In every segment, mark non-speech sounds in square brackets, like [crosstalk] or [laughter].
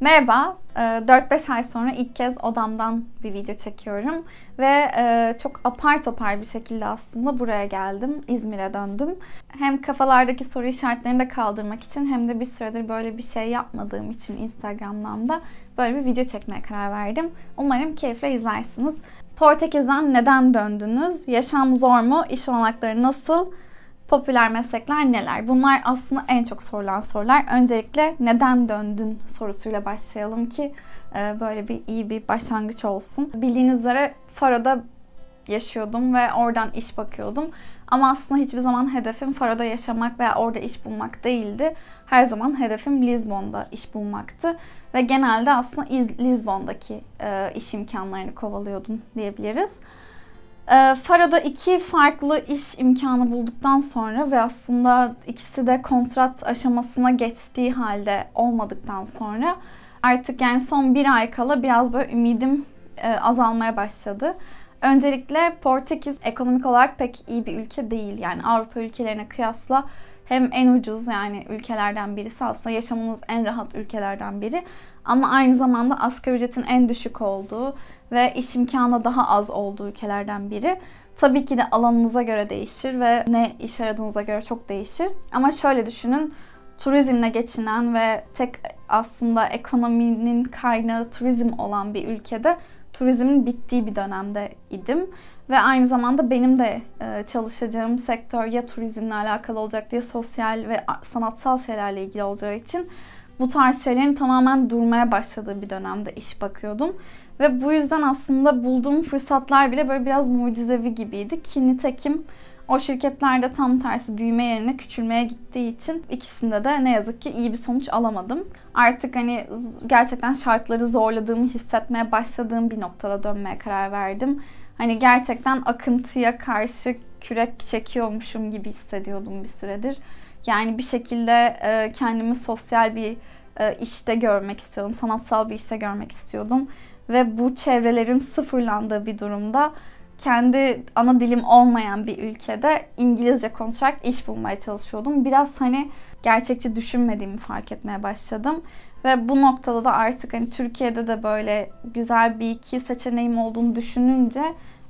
Merhaba, 4-5 e, ay sonra ilk kez odamdan bir video çekiyorum ve e, çok apar topar bir şekilde aslında buraya geldim, İzmir'e döndüm. Hem kafalardaki soru işaretlerini de kaldırmak için hem de bir süredir böyle bir şey yapmadığım için Instagram'dan da böyle bir video çekmeye karar verdim. Umarım keyifle izlersiniz. Portekiz'den neden döndünüz? Yaşam zor mu? İş olanakları nasıl? popüler meslekler neler? Bunlar aslında en çok sorulan sorular. Öncelikle neden döndün sorusuyla başlayalım ki e, böyle bir iyi bir başlangıç olsun. Bildiğiniz üzere Faro'da yaşıyordum ve oradan iş bakıyordum. Ama aslında hiçbir zaman hedefim Faro'da yaşamak veya orada iş bulmak değildi. Her zaman hedefim Lizbon'da iş bulmaktı. Ve genelde aslında İz- Lizbon'daki e, iş imkanlarını kovalıyordum diyebiliriz. E, Farada iki farklı iş imkanı bulduktan sonra ve aslında ikisi de kontrat aşamasına geçtiği halde olmadıktan sonra artık yani son bir ay kala biraz böyle ümidim e, azalmaya başladı. Öncelikle Portekiz ekonomik olarak pek iyi bir ülke değil. Yani Avrupa ülkelerine kıyasla hem en ucuz yani ülkelerden birisi aslında yaşamınız en rahat ülkelerden biri ama aynı zamanda asgari ücretin en düşük olduğu ve iş imkanı daha az olduğu ülkelerden biri. Tabii ki de alanınıza göre değişir ve ne iş aradığınıza göre çok değişir. Ama şöyle düşünün, turizmle geçinen ve tek aslında ekonominin kaynağı turizm olan bir ülkede turizmin bittiği bir dönemde idim. Ve aynı zamanda benim de e, çalışacağım sektör ya turizmle alakalı olacak diye sosyal ve sanatsal şeylerle ilgili olacağı için bu tarz şeylerin tamamen durmaya başladığı bir dönemde iş bakıyordum. Ve bu yüzden aslında bulduğum fırsatlar bile böyle biraz mucizevi gibiydi ki nitekim o şirketlerde tam tersi büyüme yerine küçülmeye gittiği için ikisinde de ne yazık ki iyi bir sonuç alamadım. Artık hani gerçekten şartları zorladığımı hissetmeye başladığım bir noktada dönmeye karar verdim. Hani gerçekten akıntıya karşı kürek çekiyormuşum gibi hissediyordum bir süredir. Yani bir şekilde e, kendimi sosyal bir e, işte görmek istiyordum, sanatsal bir işte görmek istiyordum ve bu çevrelerin sıfırlandığı bir durumda kendi ana dilim olmayan bir ülkede İngilizce konuşarak iş bulmaya çalışıyordum. Biraz hani gerçekçi düşünmediğimi fark etmeye başladım. Ve bu noktada da artık hani Türkiye'de de böyle güzel bir iki seçeneğim olduğunu düşününce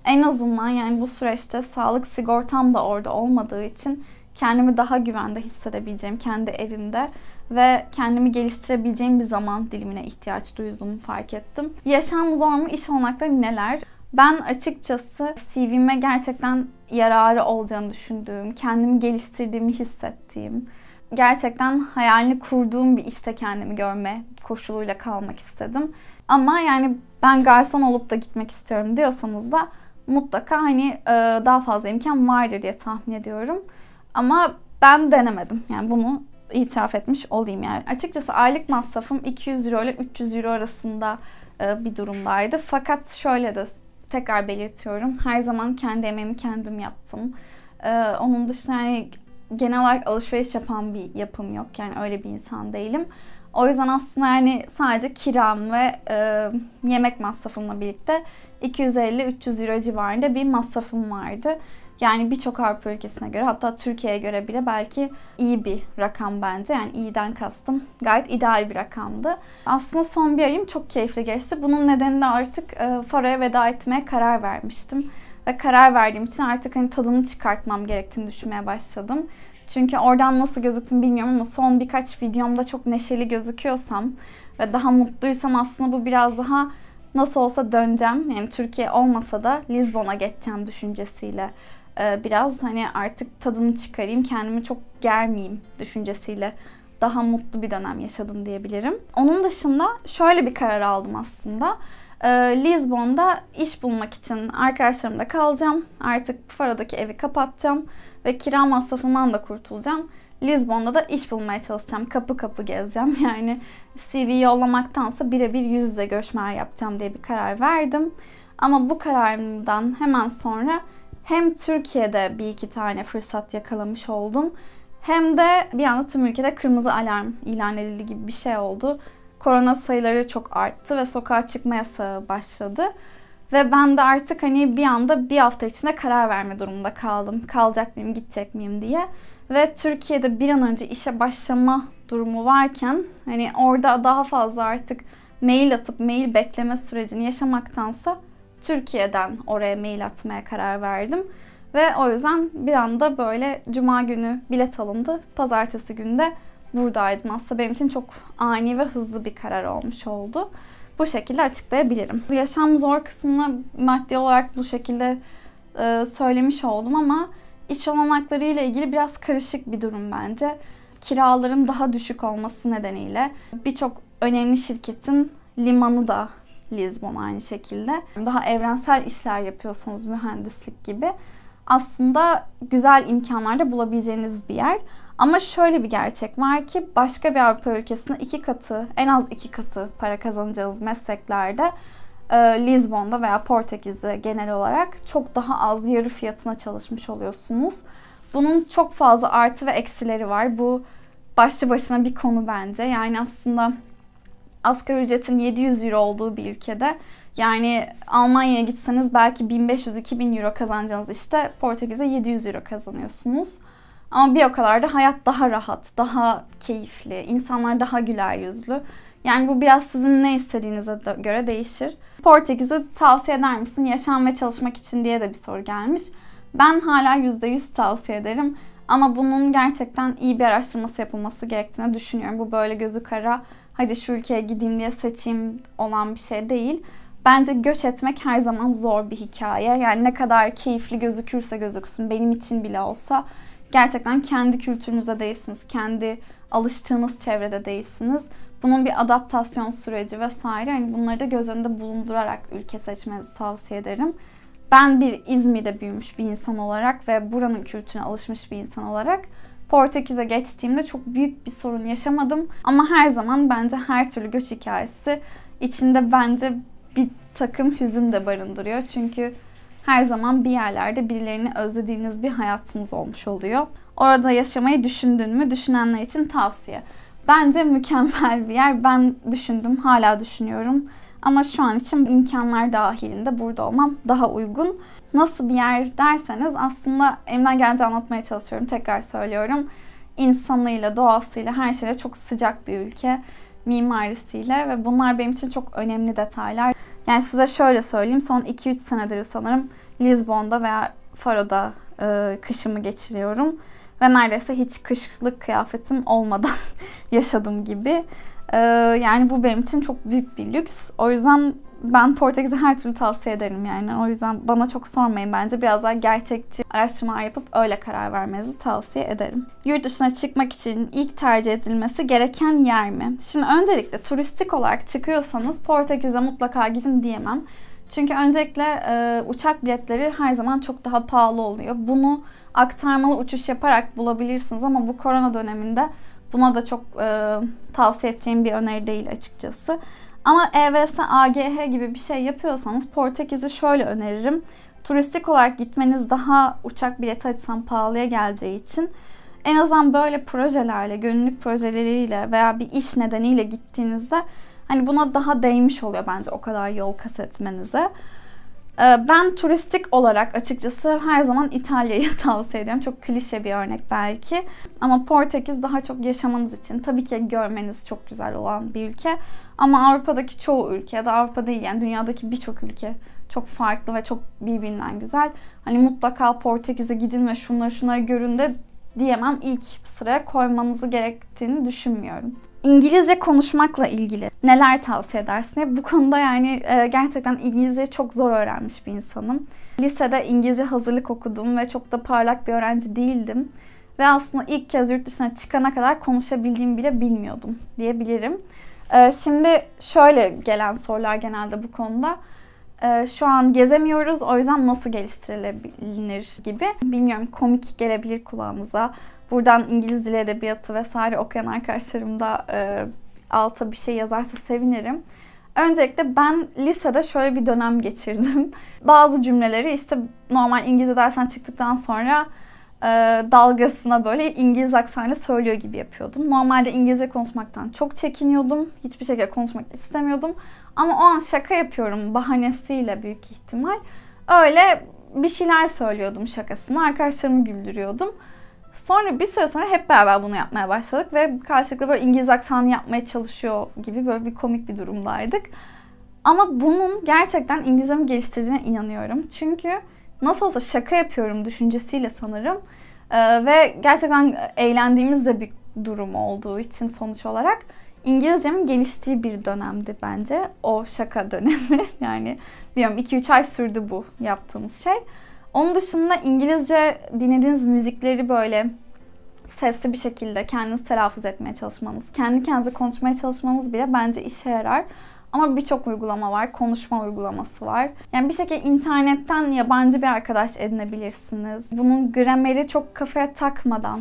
en azından yani bu süreçte sağlık sigortam da orada olmadığı için kendimi daha güvende hissedebileceğim kendi evimde ve kendimi geliştirebileceğim bir zaman dilimine ihtiyaç duyduğumu fark ettim. Yaşam zor mu? İş olanakları neler? Ben açıkçası CV'me gerçekten yararı olacağını düşündüğüm, kendimi geliştirdiğimi hissettiğim, gerçekten hayalini kurduğum bir işte kendimi görme koşuluyla kalmak istedim. Ama yani ben garson olup da gitmek istiyorum diyorsanız da mutlaka hani e, daha fazla imkan vardır diye tahmin ediyorum. Ama ben denemedim. Yani bunu itiraf etmiş olayım yani. Açıkçası aylık masrafım 200 euro ile 300 euro arasında e, bir durumdaydı. Fakat şöyle de tekrar belirtiyorum. Her zaman kendi emeğimi kendim yaptım. E, onun dışında yani genel olarak alışveriş yapan bir yapım yok. Yani öyle bir insan değilim. O yüzden aslında yani sadece kiram ve e, yemek masrafımla birlikte 250-300 euro civarında bir masrafım vardı. Yani birçok Avrupa ülkesine göre hatta Türkiye'ye göre bile belki iyi bir rakam bence. Yani iyiden kastım gayet ideal bir rakamdı. Aslında son bir ayım çok keyifli geçti. Bunun nedeni de artık e, Faro'ya veda etmeye karar vermiştim. Ve karar verdiğim için artık hani tadını çıkartmam gerektiğini düşünmeye başladım. Çünkü oradan nasıl gözüktüm bilmiyorum ama son birkaç videomda çok neşeli gözüküyorsam ve daha mutluysam aslında bu biraz daha nasıl olsa döneceğim. Yani Türkiye olmasa da Lizbon'a geçeceğim düşüncesiyle ee, biraz hani artık tadını çıkarayım, kendimi çok germeyeyim düşüncesiyle daha mutlu bir dönem yaşadım diyebilirim. Onun dışında şöyle bir karar aldım aslında. Ee, Lizbon'da iş bulmak için arkadaşlarımda kalacağım. Artık Faro'daki evi kapatacağım ve kira masrafından da kurtulacağım. Lizbon'da da iş bulmaya çalışacağım. Kapı kapı gezeceğim. [laughs] Yani CV yollamaktansa birebir yüz yüze görüşmeler yapacağım diye bir karar verdim. Ama bu kararımdan hemen sonra hem Türkiye'de bir iki tane fırsat yakalamış oldum. Hem de bir anda tüm ülkede kırmızı alarm ilan edildi gibi bir şey oldu. Korona sayıları çok arttı ve sokağa çıkma yasağı başladı. Ve ben de artık hani bir anda bir hafta içinde karar verme durumunda kaldım. Kalacak mıyım, gidecek miyim diye. Ve Türkiye'de bir an önce işe başlama durumu varken hani orada daha fazla artık mail atıp mail bekleme sürecini yaşamaktansa Türkiye'den oraya mail atmaya karar verdim. Ve o yüzden bir anda böyle cuma günü bilet alındı. Pazartesi günde buradaydım. Aslında benim için çok ani ve hızlı bir karar olmuş oldu. Bu şekilde açıklayabilirim. Yaşam zor kısmını maddi olarak bu şekilde e, söylemiş oldum ama iş olanakları ile ilgili biraz karışık bir durum bence. Kiraların daha düşük olması nedeniyle birçok önemli şirketin limanı da Lisbon aynı şekilde. Daha evrensel işler yapıyorsanız mühendislik gibi aslında güzel imkanlar da bulabileceğiniz bir yer. Ama şöyle bir gerçek var ki başka bir Avrupa ülkesinde iki katı, en az iki katı para kazanacağınız mesleklerde e, Lisbon'da veya Portekiz'de genel olarak çok daha az yarı fiyatına çalışmış oluyorsunuz. Bunun çok fazla artı ve eksileri var. Bu başlı başına bir konu bence. Yani aslında asgari ücretin 700 euro olduğu bir ülkede yani Almanya'ya gitseniz belki 1500-2000 euro kazanacağınız işte Portekiz'e 700 euro kazanıyorsunuz. Ama bir o kadar da hayat daha rahat, daha keyifli, insanlar daha güler yüzlü. Yani bu biraz sizin ne istediğinize göre değişir. Portekiz'i tavsiye eder misin yaşam ve çalışmak için diye de bir soru gelmiş. Ben hala %100 tavsiye ederim. Ama bunun gerçekten iyi bir araştırması yapılması gerektiğini düşünüyorum. Bu böyle gözü kara hadi şu ülkeye gideyim diye seçeyim olan bir şey değil. Bence göç etmek her zaman zor bir hikaye. Yani ne kadar keyifli gözükürse gözüksün benim için bile olsa gerçekten kendi kültürünüze değilsiniz. Kendi alıştığınız çevrede değilsiniz. Bunun bir adaptasyon süreci vesaire Yani bunları da göz önünde bulundurarak ülke seçmenizi tavsiye ederim. Ben bir İzmir'de büyümüş bir insan olarak ve buranın kültürüne alışmış bir insan olarak Portekiz'e geçtiğimde çok büyük bir sorun yaşamadım. Ama her zaman bence her türlü göç hikayesi içinde bence bir takım hüzün de barındırıyor. Çünkü her zaman bir yerlerde birilerini özlediğiniz bir hayatınız olmuş oluyor. Orada yaşamayı düşündün mü? Düşünenler için tavsiye. Bence mükemmel bir yer. Ben düşündüm, hala düşünüyorum. Ama şu an için imkanlar dahilinde burada olmam daha uygun. Nasıl bir yer derseniz aslında elimden geldiğince anlatmaya çalışıyorum. Tekrar söylüyorum. İnsanıyla, doğasıyla, her şeyle çok sıcak bir ülke. Mimarisiyle ve bunlar benim için çok önemli detaylar. Yani size şöyle söyleyeyim. Son 2-3 senedir sanırım Lizbon'da veya Faro'da e, kışımı geçiriyorum. Ve neredeyse hiç kışlık kıyafetim olmadan [laughs] yaşadım gibi. Ee, yani bu benim için çok büyük bir lüks. O yüzden ben Portekiz'i her türlü tavsiye ederim yani. O yüzden bana çok sormayın bence. Biraz daha gerçekçi araştırmalar yapıp öyle karar vermenizi tavsiye ederim. Yurt dışına çıkmak için ilk tercih edilmesi gereken yer mi? Şimdi öncelikle turistik olarak çıkıyorsanız Portekiz'e mutlaka gidin diyemem. Çünkü öncelikle e, uçak biletleri her zaman çok daha pahalı oluyor. Bunu aktarmalı uçuş yaparak bulabilirsiniz ama bu korona döneminde Buna da çok e, tavsiye edeceğim bir öneri değil açıkçası. Ama EVS, AGH gibi bir şey yapıyorsanız Portekiz'i şöyle öneririm. Turistik olarak gitmeniz daha uçak bileti açısından pahalıya geleceği için en azından böyle projelerle, gönüllülük projeleriyle veya bir iş nedeniyle gittiğinizde hani buna daha değmiş oluyor bence o kadar yol kasetmenize. etmenize. Ee, ben turistik olarak açıkçası her zaman İtalya'yı [laughs] tavsiye ediyorum. Çok klişe bir örnek belki. Ama Portekiz daha çok yaşamanız için tabii ki görmeniz çok güzel olan bir ülke. Ama Avrupa'daki çoğu ülke ya da Avrupa değil yani dünyadaki birçok ülke çok farklı ve çok birbirinden güzel. Hani mutlaka Portekiz'e gidin ve şunları şunları görün de diyemem ilk sıraya koymanızı gerektiğini düşünmüyorum. İngilizce konuşmakla ilgili neler tavsiye edersin? Bu konuda yani e, gerçekten İngilizce çok zor öğrenmiş bir insanım. Lisede İngilizce hazırlık okudum ve çok da parlak bir öğrenci değildim. Ve aslında ilk kez yurt dışına çıkana kadar konuşabildiğimi bile bilmiyordum diyebilirim. E, şimdi şöyle gelen sorular genelde bu konuda. E, şu an gezemiyoruz o yüzden nasıl geliştirilebilir gibi. Bilmiyorum komik gelebilir kulağımıza. Buradan İngiliz dili edebiyatı vesaire okuyan arkadaşlarım da e, alta bir şey yazarsa sevinirim. Öncelikle ben lisede şöyle bir dönem geçirdim. [laughs] Bazı cümleleri işte normal İngilizce dersen çıktıktan sonra e, dalgasına böyle İngiliz aksanıyla söylüyor gibi yapıyordum. Normalde İngilizce konuşmaktan çok çekiniyordum. Hiçbir şekilde konuşmak istemiyordum. Ama o an şaka yapıyorum bahanesiyle büyük ihtimal. Öyle bir şeyler söylüyordum şakasını. Arkadaşlarımı güldürüyordum. Sonra bir süre sonra hep beraber bunu yapmaya başladık ve karşılıklı böyle İngiliz aksanı yapmaya çalışıyor gibi böyle bir komik bir durumdaydık. Ama bunun gerçekten İngilizcemi geliştirdiğine inanıyorum. Çünkü nasıl olsa şaka yapıyorum düşüncesiyle sanırım. Ee, ve gerçekten eğlendiğimiz de bir durum olduğu için sonuç olarak İngilizcemin geliştiği bir dönemdi bence. O şaka dönemi. [laughs] yani bilmiyorum 2-3 ay sürdü bu yaptığımız şey. Onun dışında İngilizce dinlediğiniz müzikleri böyle sesli bir şekilde kendiniz telaffuz etmeye çalışmanız, kendi kendinize konuşmaya çalışmanız bile bence işe yarar. Ama birçok uygulama var. Konuşma uygulaması var. Yani bir şekilde internetten yabancı bir arkadaş edinebilirsiniz. Bunun grameri çok kafaya takmadan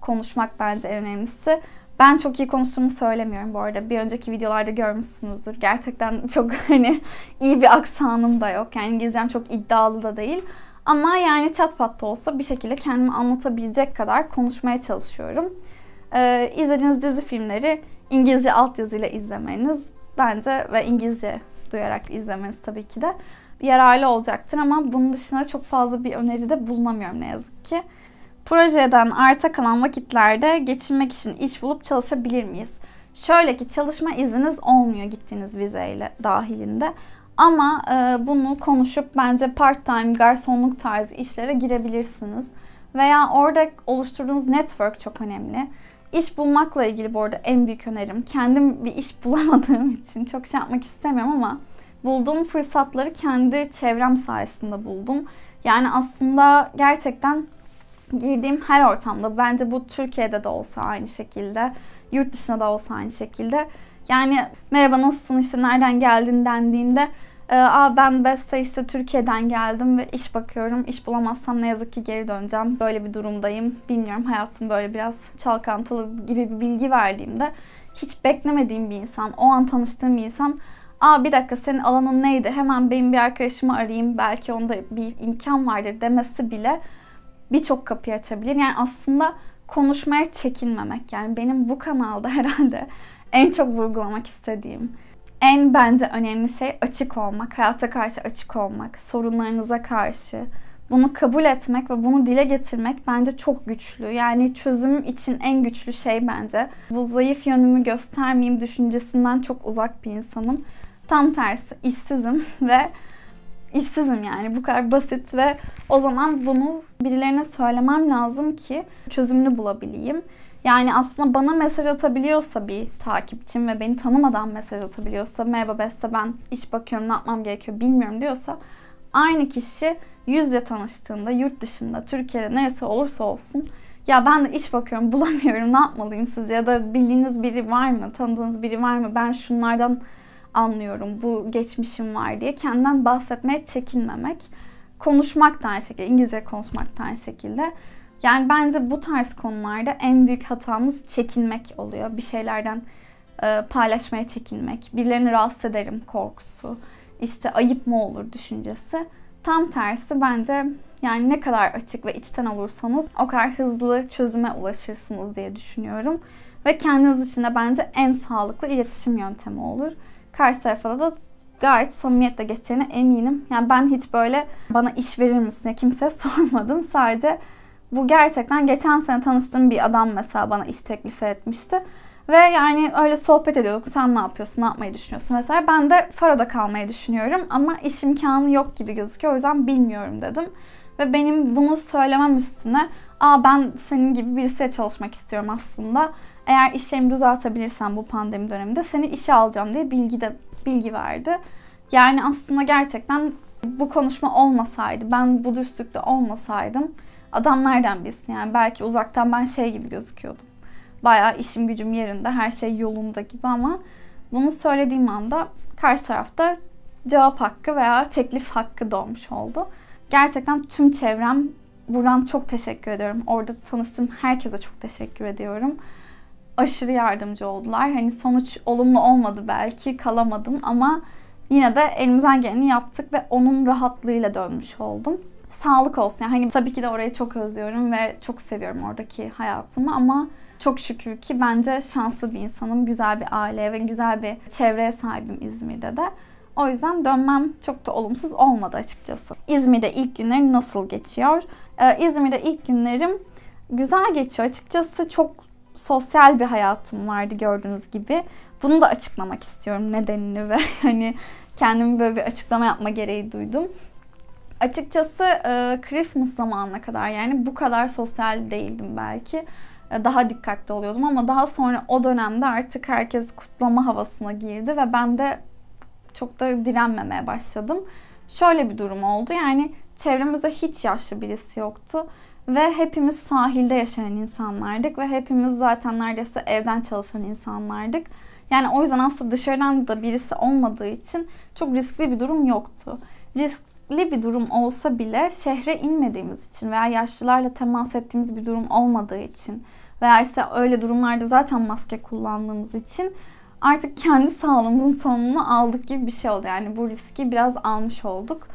konuşmak bence en önemlisi. Ben çok iyi konuştuğumu söylemiyorum bu arada. Bir önceki videolarda görmüşsünüzdür. Gerçekten [laughs] çok hani iyi bir aksanım da yok. Yani İngilizcem çok iddialı da değil. Ama yani çat pat da olsa bir şekilde kendimi anlatabilecek kadar konuşmaya çalışıyorum. Ee, izlediğiniz dizi filmleri İngilizce altyazıyla izlemeniz bence ve İngilizce duyarak izlemeniz tabii ki de yararlı olacaktır ama bunun dışında çok fazla bir öneride bulunamıyorum ne yazık ki. Projeden arta kalan vakitlerde geçinmek için iş bulup çalışabilir miyiz? Şöyle ki çalışma izniniz olmuyor gittiğiniz vizeyle dahilinde. Ama e, bunu konuşup bence part-time garsonluk tarzı işlere girebilirsiniz. Veya orada oluşturduğunuz network çok önemli. İş bulmakla ilgili bu arada en büyük önerim. Kendim bir iş [laughs] bulamadığım için çok şey yapmak istemiyorum ama bulduğum fırsatları kendi çevrem sayesinde buldum. Yani aslında gerçekten girdiğim her ortamda bence bu Türkiye'de de olsa aynı şekilde, yurt dışında da olsa aynı şekilde yani merhaba nasılsın işte nereden geldin dendiğinde Aa ee, ben Beste işte Türkiye'den geldim ve iş bakıyorum. İş bulamazsam ne yazık ki geri döneceğim. Böyle bir durumdayım. Bilmiyorum hayatım böyle biraz çalkantılı gibi bir bilgi verdiğimde hiç beklemediğim bir insan, o an tanıştığım bir insan Aa bir dakika senin alanın neydi? Hemen benim bir arkadaşımı arayayım. Belki onda bir imkan vardır demesi bile birçok kapıyı açabilir. Yani aslında konuşmaya çekinmemek. Yani benim bu kanalda [laughs] herhalde en çok vurgulamak istediğim en bence önemli şey açık olmak, hayata karşı açık olmak, sorunlarınıza karşı. Bunu kabul etmek ve bunu dile getirmek bence çok güçlü. Yani çözüm için en güçlü şey bence. Bu zayıf yönümü göstermeyeyim düşüncesinden çok uzak bir insanım. Tam tersi işsizim [laughs] ve işsizim yani bu kadar basit ve o zaman bunu birilerine söylemem lazım ki çözümünü bulabileyim. Yani aslında bana mesaj atabiliyorsa bir takipçim ve beni tanımadan mesaj atabiliyorsa merhaba Beste ben iş bakıyorum ne yapmam gerekiyor bilmiyorum diyorsa aynı kişi yüzle tanıştığında yurt dışında Türkiye'de neresi olursa olsun ya ben de iş bakıyorum [laughs] bulamıyorum ne yapmalıyım siz ya da bildiğiniz biri var mı tanıdığınız biri var mı ben şunlardan anlıyorum bu geçmişim var diye kendinden bahsetmeye çekinmemek konuşmak da aynı şekilde İngilizce konuşmak da aynı şekilde yani bence bu tarz konularda en büyük hatamız çekinmek oluyor. Bir şeylerden e, paylaşmaya çekinmek, birilerini rahatsız ederim korkusu, işte ayıp mı olur düşüncesi. Tam tersi bence yani ne kadar açık ve içten olursanız o kadar hızlı çözüme ulaşırsınız diye düşünüyorum. Ve kendiniz için de bence en sağlıklı iletişim yöntemi olur. Karşı tarafa da gayet samimiyetle geçeceğine eminim. Yani ben hiç böyle bana iş verir misin diye kimseye [laughs] sormadım. Sadece bu gerçekten geçen sene tanıştığım bir adam mesela bana iş teklifi etmişti. Ve yani öyle sohbet ediyorduk. Sen ne yapıyorsun, ne yapmayı düşünüyorsun mesela Ben de Faro'da kalmayı düşünüyorum ama iş imkanı yok gibi gözüküyor. O yüzden bilmiyorum dedim. Ve benim bunu söylemem üstüne Aa ben senin gibi birisiyle çalışmak istiyorum aslında. Eğer işlerimi düzeltebilirsen bu pandemi döneminde seni işe alacağım diye bilgi de bilgi verdi. Yani aslında gerçekten bu konuşma olmasaydı, ben bu dürüstlükte olmasaydım adamlardan birisi. Yani belki uzaktan ben şey gibi gözüküyordum. Bayağı işim gücüm yerinde, her şey yolunda gibi ama bunu söylediğim anda karşı tarafta cevap hakkı veya teklif hakkı doğmuş oldu. Gerçekten tüm çevrem buradan çok teşekkür ediyorum. Orada tanıştığım herkese çok teşekkür ediyorum. Aşırı yardımcı oldular. Hani sonuç olumlu olmadı belki kalamadım ama yine de elimizden geleni yaptık ve onun rahatlığıyla dönmüş oldum sağlık olsun. Yani hani tabii ki de orayı çok özlüyorum ve çok seviyorum oradaki hayatımı ama çok şükür ki bence şanslı bir insanım. Güzel bir aile ve güzel bir çevreye sahibim İzmir'de de. O yüzden dönmem çok da olumsuz olmadı açıkçası. İzmir'de ilk günlerim nasıl geçiyor? Ee, İzmir'de ilk günlerim güzel geçiyor. Açıkçası çok sosyal bir hayatım vardı gördüğünüz gibi. Bunu da açıklamak istiyorum nedenini ve [laughs] hani kendimi böyle bir açıklama yapma gereği duydum. Açıkçası e, Christmas zamanına kadar yani bu kadar sosyal değildim belki. E, daha dikkatli oluyordum ama daha sonra o dönemde artık herkes kutlama havasına girdi ve ben de çok da direnmemeye başladım. Şöyle bir durum oldu yani çevremizde hiç yaşlı birisi yoktu ve hepimiz sahilde yaşayan insanlardık ve hepimiz zaten neredeyse evden çalışan insanlardık. Yani o yüzden aslında dışarıdan da birisi olmadığı için çok riskli bir durum yoktu. Risk riskli bir durum olsa bile şehre inmediğimiz için veya yaşlılarla temas ettiğimiz bir durum olmadığı için veya işte öyle durumlarda zaten maske kullandığımız için artık kendi sağlığımızın sonunu aldık gibi bir şey oldu. Yani bu riski biraz almış olduk.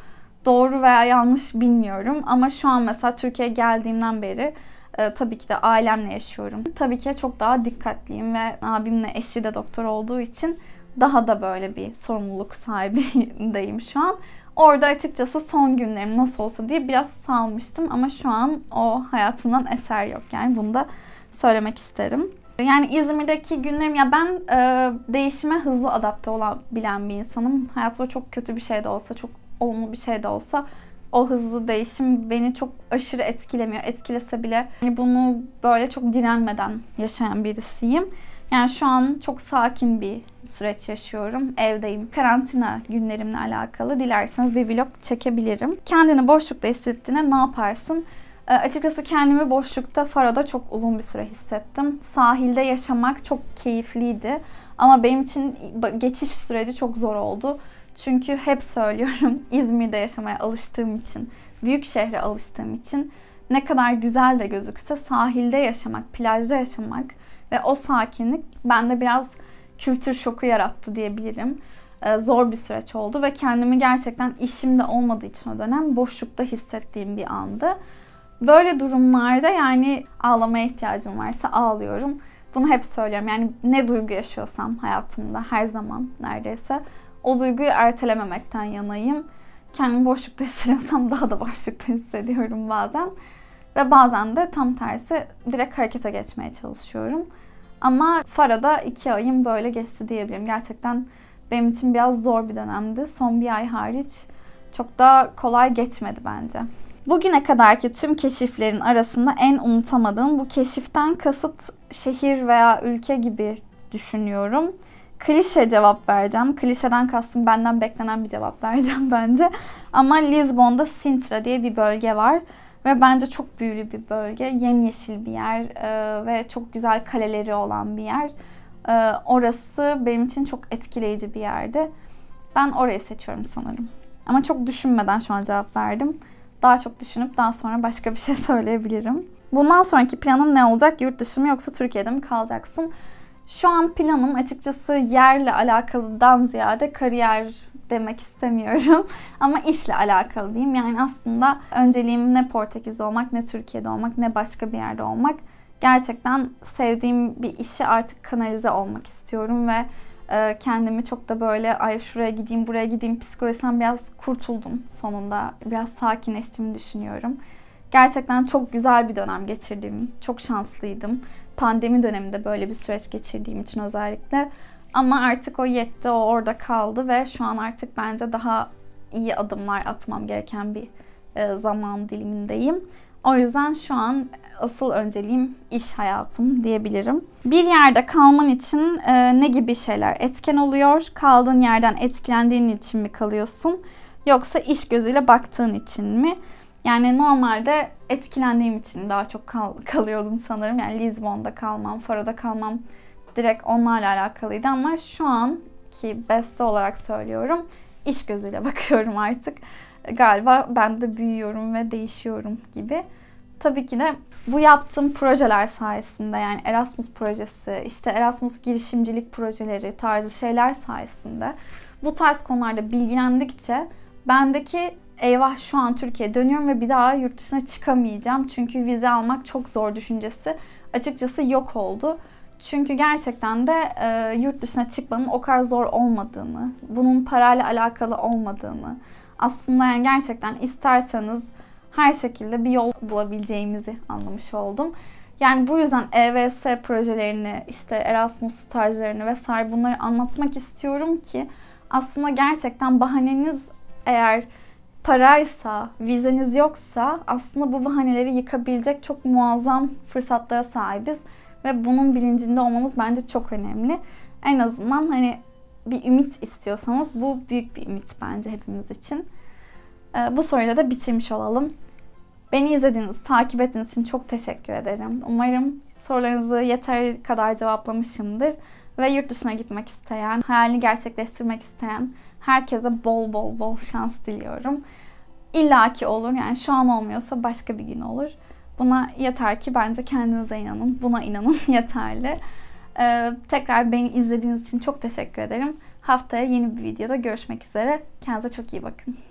Doğru veya yanlış bilmiyorum ama şu an mesela Türkiye geldiğimden beri e, tabii ki de ailemle yaşıyorum. Tabii ki çok daha dikkatliyim ve abimle eşi de doktor olduğu için daha da böyle bir sorumluluk sahibindeyim şu an. Orada açıkçası son günlerim nasıl olsa diye biraz salmıştım ama şu an o hayatından eser yok. Yani bunu da söylemek isterim. Yani İzmir'deki günlerim ya ben e, değişime hızlı adapte olabilen bir insanım. Hayatımda çok kötü bir şey de olsa, çok olumlu bir şey de olsa o hızlı değişim beni çok aşırı etkilemiyor. Etkilese bile yani bunu böyle çok direnmeden yaşayan birisiyim. Yani şu an çok sakin bir süreç yaşıyorum. Evdeyim. Karantina günlerimle alakalı dilerseniz bir vlog çekebilirim. Kendini boşlukta hissettiğine ne yaparsın? Ee, açıkçası kendimi boşlukta Faro'da çok uzun bir süre hissettim. Sahilde yaşamak çok keyifliydi. Ama benim için geçiş süreci çok zor oldu. Çünkü hep söylüyorum [laughs] İzmir'de yaşamaya alıştığım için, büyük şehre alıştığım için ne kadar güzel de gözükse sahilde yaşamak, plajda yaşamak ve o sakinlik bende biraz kültür şoku yarattı diyebilirim. Ee, zor bir süreç oldu ve kendimi gerçekten işimde olmadığı için o dönem boşlukta hissettiğim bir andı. Böyle durumlarda yani ağlamaya ihtiyacım varsa ağlıyorum. Bunu hep söylüyorum. Yani ne duygu yaşıyorsam hayatımda her zaman neredeyse o duyguyu ertelememekten yanayım. Kendimi boşlukta [laughs] hissediyorsam daha da boşlukta hissediyorum bazen. Ve bazen de tam tersi direkt harekete geçmeye çalışıyorum. Ama Fara'da iki ayım böyle geçti diyebilirim. Gerçekten benim için biraz zor bir dönemdi. Son bir ay hariç çok da kolay geçmedi bence. Bugüne kadarki tüm keşiflerin arasında en unutamadığım bu keşiften kasıt şehir veya ülke gibi düşünüyorum. Klişe cevap vereceğim. Klişeden kastım benden beklenen bir cevap vereceğim [laughs] bence. Ama Lizbon'da Sintra diye bir bölge var. Ve bence çok büyülü bir bölge. Yemyeşil bir yer e, ve çok güzel kaleleri olan bir yer. E, orası benim için çok etkileyici bir yerdi. Ben orayı seçiyorum sanırım. Ama çok düşünmeden şu an cevap verdim. Daha çok düşünüp daha sonra başka bir şey [laughs] söyleyebilirim. Bundan sonraki planın ne olacak? Yurt dışı mı yoksa Türkiye'de mi kalacaksın? Şu an planım açıkçası yerle alakalıdan ziyade kariyer demek istemiyorum. [laughs] Ama işle alakalı diyeyim. Yani aslında önceliğim ne Portekiz olmak, ne Türkiye'de olmak, ne başka bir yerde olmak. Gerçekten sevdiğim bir işi artık kanalize olmak istiyorum ve e, kendimi çok da böyle ay şuraya gideyim buraya gideyim psikolojisinden biraz kurtuldum sonunda. Biraz sakinleştiğimi düşünüyorum. Gerçekten çok güzel bir dönem geçirdim. Çok şanslıydım. Pandemi döneminde böyle bir süreç geçirdiğim için özellikle ama artık o yetti, o orada kaldı ve şu an artık bence daha iyi adımlar atmam gereken bir e, zaman dilimindeyim. O yüzden şu an asıl önceliğim iş hayatım diyebilirim. Bir yerde kalman için e, ne gibi şeyler etken oluyor? Kaldığın yerden etkilendiğin için mi kalıyorsun? Yoksa iş gözüyle baktığın için mi? Yani normalde etkilendiğim için daha çok kal- kalıyordum sanırım. Yani Lisbon'da kalmam, Faro'da kalmam direkt onlarla alakalıydı ama şu an ki beste olarak söylüyorum. iş gözüyle [laughs] bakıyorum artık. Galiba ben de büyüyorum ve değişiyorum gibi. Tabii ki de bu yaptığım projeler sayesinde yani Erasmus projesi, işte Erasmus girişimcilik projeleri tarzı şeyler sayesinde bu tarz konularda bilgilendikçe bendeki eyvah şu an Türkiye'ye dönüyorum ve bir daha yurt dışına çıkamayacağım çünkü vize almak çok zor düşüncesi açıkçası yok oldu. Çünkü gerçekten de e, yurt dışına çıkmanın o kadar zor olmadığını, bunun parayla alakalı olmadığını, aslında yani gerçekten isterseniz her şekilde bir yol bulabileceğimizi anlamış oldum. Yani bu yüzden EVS projelerini, işte Erasmus stajlarını vesaire bunları anlatmak istiyorum ki aslında gerçekten bahaneniz eğer paraysa, vizeniz yoksa aslında bu bahaneleri yıkabilecek çok muazzam fırsatlara sahibiz. Ve bunun bilincinde olmamız bence çok önemli. En azından hani bir ümit istiyorsanız bu büyük bir ümit bence hepimiz için. Ee, bu soruyla da bitirmiş olalım. Beni izlediğiniz, takip ettiğiniz için çok teşekkür ederim. Umarım sorularınızı yeter kadar cevaplamışımdır. Ve yurt dışına gitmek isteyen, hayalini gerçekleştirmek isteyen herkese bol bol bol şans diliyorum. İlla ki olur yani şu an olmuyorsa başka bir gün olur. Buna yeter ki bence kendinize inanın. Buna inanın [laughs] yeterli. Ee, tekrar beni izlediğiniz için çok teşekkür ederim. Haftaya yeni bir videoda görüşmek üzere. Kendinize çok iyi bakın.